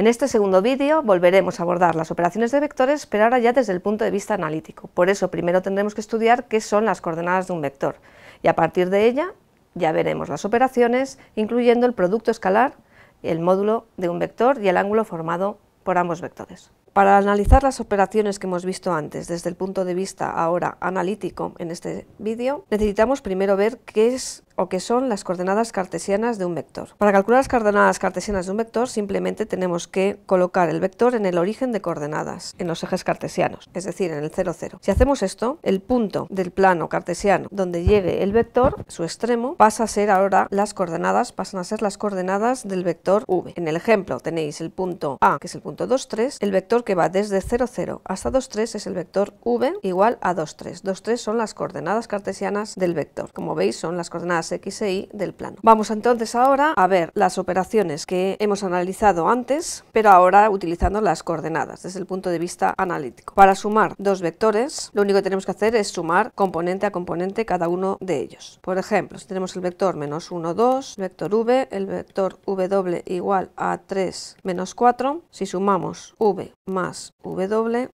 En este segundo vídeo volveremos a abordar las operaciones de vectores, pero ahora ya desde el punto de vista analítico. Por eso primero tendremos que estudiar qué son las coordenadas de un vector y a partir de ella ya veremos las operaciones, incluyendo el producto escalar, el módulo de un vector y el ángulo formado por ambos vectores. Para analizar las operaciones que hemos visto antes desde el punto de vista ahora analítico en este vídeo, necesitamos primero ver qué es o que son las coordenadas cartesianas de un vector. Para calcular las coordenadas cartesianas de un vector simplemente tenemos que colocar el vector en el origen de coordenadas, en los ejes cartesianos, es decir, en el 0, 0. Si hacemos esto, el punto del plano cartesiano donde llegue el vector, su extremo, pasa a ser ahora las coordenadas, pasan a ser las coordenadas del vector v. En el ejemplo tenéis el punto A, que es el punto 2, 3, el vector que va desde 0, 0 hasta 2, 3 es el vector v igual a 2, 3. 2, 3 son las coordenadas cartesianas del vector. Como veis, son las coordenadas X Y e del plano. Vamos entonces ahora a ver las operaciones que hemos analizado antes, pero ahora utilizando las coordenadas desde el punto de vista analítico. Para sumar dos vectores, lo único que tenemos que hacer es sumar componente a componente cada uno de ellos. Por ejemplo, si tenemos el vector menos 1, 2, vector v, el vector w igual a 3 menos 4, si sumamos v más w,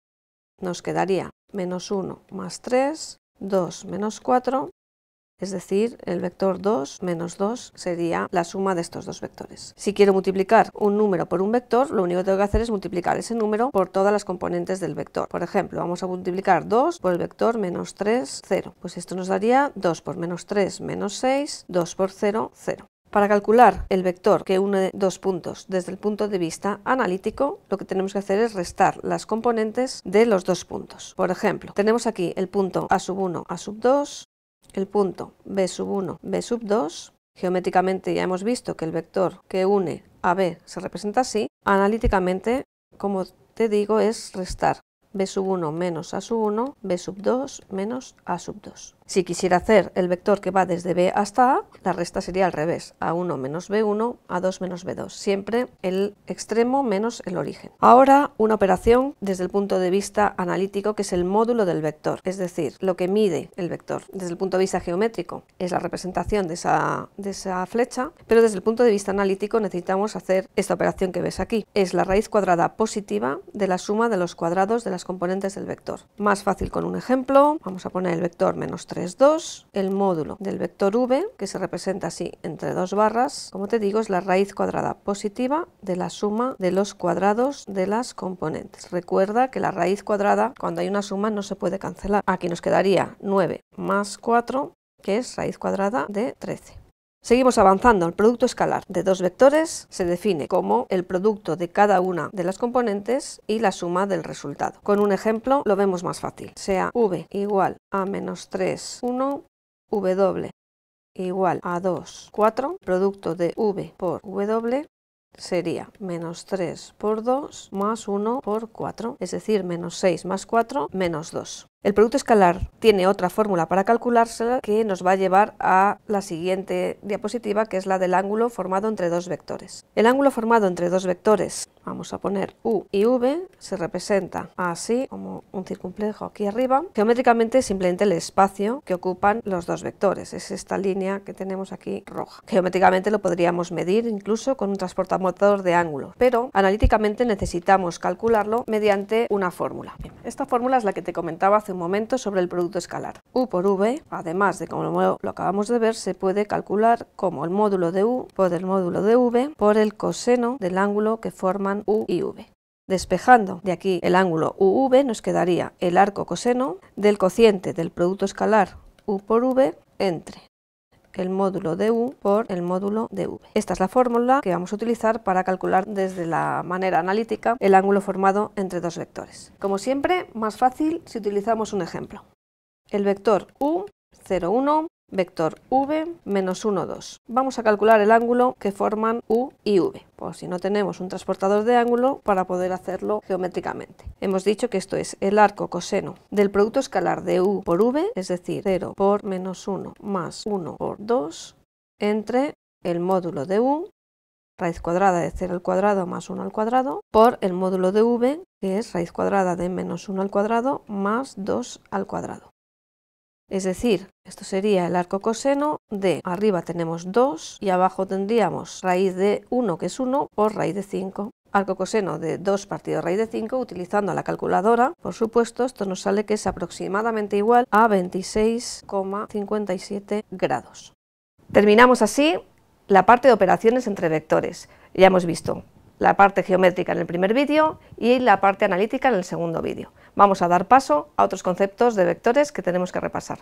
nos quedaría menos 1 más 3, 2 menos 4 es decir, el vector 2 menos 2 sería la suma de estos dos vectores. Si quiero multiplicar un número por un vector, lo único que tengo que hacer es multiplicar ese número por todas las componentes del vector. Por ejemplo, vamos a multiplicar 2 por el vector menos 3, 0. Pues esto nos daría 2 por menos 3, menos 6, 2 por 0, 0. Para calcular el vector que une dos puntos desde el punto de vista analítico, lo que tenemos que hacer es restar las componentes de los dos puntos. Por ejemplo, tenemos aquí el punto a sub 1, a sub 2, el punto B sub 1, B sub 2. Geométricamente ya hemos visto que el vector que une a B se representa así. Analíticamente, como te digo, es restar b sub 1 menos a sub 1, b sub 2 menos a sub 2. Si quisiera hacer el vector que va desde b hasta a, la resta sería al revés, a1 menos b1, a2 menos b2, siempre el extremo menos el origen. Ahora una operación desde el punto de vista analítico que es el módulo del vector, es decir, lo que mide el vector. Desde el punto de vista geométrico es la representación de esa, de esa flecha, pero desde el punto de vista analítico necesitamos hacer esta operación que ves aquí. Es la raíz cuadrada positiva de la suma de los cuadrados de las componentes del vector. Más fácil con un ejemplo, vamos a poner el vector menos 3, 2, el módulo del vector v, que se representa así entre dos barras, como te digo, es la raíz cuadrada positiva de la suma de los cuadrados de las componentes. Recuerda que la raíz cuadrada, cuando hay una suma, no se puede cancelar. Aquí nos quedaría 9 más 4, que es raíz cuadrada de 13. Seguimos avanzando. El producto escalar de dos vectores se define como el producto de cada una de las componentes y la suma del resultado. Con un ejemplo lo vemos más fácil. Sea v igual a menos 3, 1, w igual a 2, 4, producto de v por w sería menos 3 por 2 más 1 por 4, es decir, menos 6 más 4 menos 2. El producto escalar tiene otra fórmula para calcularse que nos va a llevar a la siguiente diapositiva, que es la del ángulo formado entre dos vectores. El ángulo formado entre dos vectores, vamos a poner U y V, se representa así como un circunflejo aquí arriba. Geométricamente simplemente el espacio que ocupan los dos vectores, es esta línea que tenemos aquí roja. Geométricamente lo podríamos medir incluso con un transportador de ángulo, pero analíticamente necesitamos calcularlo mediante una fórmula. Esta fórmula es la que te comentaba hace momento sobre el producto escalar. U por V, además de como lo acabamos de ver, se puede calcular como el módulo de U por el módulo de V por el coseno del ángulo que forman U y V. Despejando de aquí el ángulo UV nos quedaría el arco coseno del cociente del producto escalar U por V entre el módulo de U por el módulo de V. Esta es la fórmula que vamos a utilizar para calcular desde la manera analítica el ángulo formado entre dos vectores. Como siempre, más fácil si utilizamos un ejemplo. El vector U, 0, 1, vector v menos 1, 2. Vamos a calcular el ángulo que forman u y v, por si no tenemos un transportador de ángulo para poder hacerlo geométricamente. Hemos dicho que esto es el arco coseno del producto escalar de u por v, es decir, 0 por menos 1 más 1 por 2, entre el módulo de u, raíz cuadrada de 0 al cuadrado más 1 al cuadrado, por el módulo de v, que es raíz cuadrada de menos 1 al cuadrado más 2 al cuadrado. Es decir, esto sería el arco coseno de arriba tenemos 2 y abajo tendríamos raíz de 1 que es 1 por raíz de 5. Arco coseno de 2 partido raíz de 5 utilizando la calculadora, por supuesto, esto nos sale que es aproximadamente igual a 26,57 grados. Terminamos así la parte de operaciones entre vectores. Ya hemos visto la parte geométrica en el primer vídeo y la parte analítica en el segundo vídeo. Vamos a dar paso a otros conceptos de vectores que tenemos que repasar.